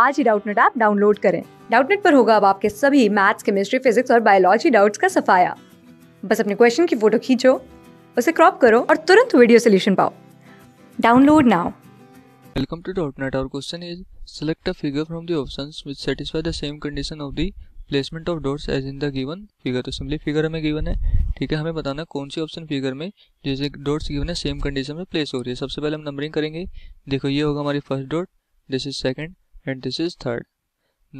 आज ही Doubtnut app download करें डाउटनेट पर होगा अब आपके सभी मैथ्स केमिस्ट्री फिजिक्स और बायोलॉजी डाउट्स का सफाया बस अपने क्वेश्चन की फोटो खींचो उसे क्रॉप करो और तुरंत वीडियो सोल्यूशन पाओ download now welcome to Doubtnut Our question is select a figure from the options which satisfy the same condition of the placement of dots as in the given figure तो simply figure हमें given है ठीक है हमें बताना कौन C option figure में जैसे डॉट्स गिवन है सेम कंडीशन में प्लेस हो रही है सबसे पहले हम नंबरिंग करेंगे देखो ये होगा हमारी first dot this is second and this is third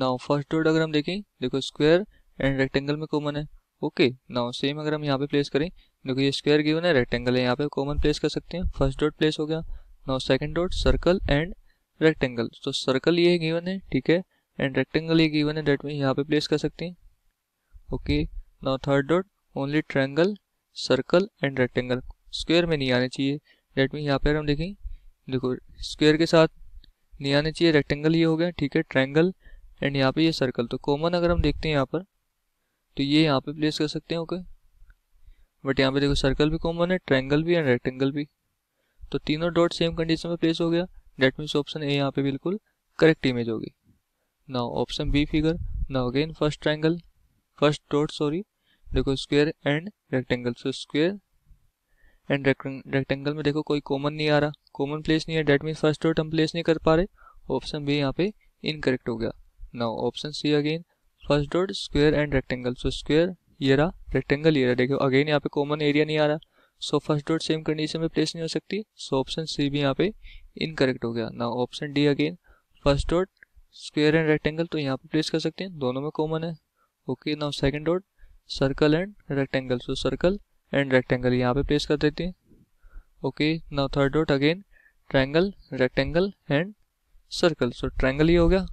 now first road अगर हम देखें देखो स्क्वायर एंड रेक्टेंगल में कॉमन है ओके नाउ सेम अगर हम यहाँ पे प्लेस करें देखो ये स्क्वायर गिवन है रेक्टेंगल है यहाँ पे कॉमन प्लेस कर सकते हैं फर्स्ट डॉट प्लेस हो गया now second dot circle and rectangle तो सर्कल ये गिवन है ठीक है एंड रेक्टेंगल ये गिवन है डेट में यहाँ पे प्लेस कर सकते हैं okay now third dot only triangle circle and rectangle square में नहीं आने चाहिए डेट में यहाँ पर हम देखें देखो स्क्वेयर के साथ नहीं आने चाहिए रेक्टेंगल ये हो गया ठीक है ट्रैंगल एंड यहाँ पे ये सर्कल तो कॉमन अगर हम देखते हैं यहाँ पर तो ये यहाँ पे प्लेस कर सकते हैं ओके बट यहाँ पे देखो सर्कल भी कॉमन है ट्रैंगल भी एंड रेक्टेंगल भी तो तीनों डॉट सेम कंडीशन में प्लेस हो गया डेट मीन्स ऑप्शन ए यहाँ पे बिल्कुल करेक्ट इमेज होगी ना option B figure now again first triangle first dot sorry देखो square and rectangle so square and rectangle में देखो कोई कॉमन नहीं आ रहा कॉमन प्लेस नहीं है डेट मीन फर्स्ट डॉट हम प्लेस नहीं कर पा रहे ऑप्शन बी यहाँ पे इनकरेक्ट हो गया now option C again first dot square and rectangle so square ये रहा रेक्टेंगल ये रहा देखो अगेन यहाँ पे कॉमन एरिया नहीं आ रहा so first dot same condition में प्लेस नहीं हो सकती सो ऑप्शन सी भी यहाँ पे इनकरेक्ट हो गया now option D again first dot square and rectangle तो यहाँ पे प्लेस कर सकते हैं दोनों में कॉमन है okay now second dot circle and rectangle so circle and rectangle यहाँ पे प्लेस कर देते हैं okay now third dot again triangle rectangle and circle so triangle ही हो गया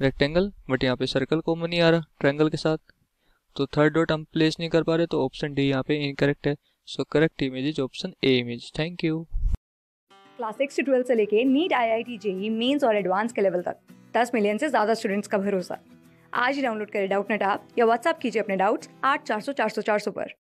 रेक्टेंगल बट यहाँ पे सर्कल कॉमन नहीं आ रहा ट्रैंगल के साथ तो थर्ड डॉट हम प्लेस नहीं कर पा रहे तो ऑप्शन डी यहाँ पे इनकरेक्ट है so correct image is option A image thank you class six से ट्वेल्थ से लेके NEET I I T JEE Mains और एडवांस के लेवल तक दस मिलियन से ज़्यादा स्टूडेंट्स का भरोसा आज ही डाउनलोड करें डाउट नेट या व्हाट्सअप कीजिए अपने डाउट्स आठ चार सौ चार सौ चार सौ पर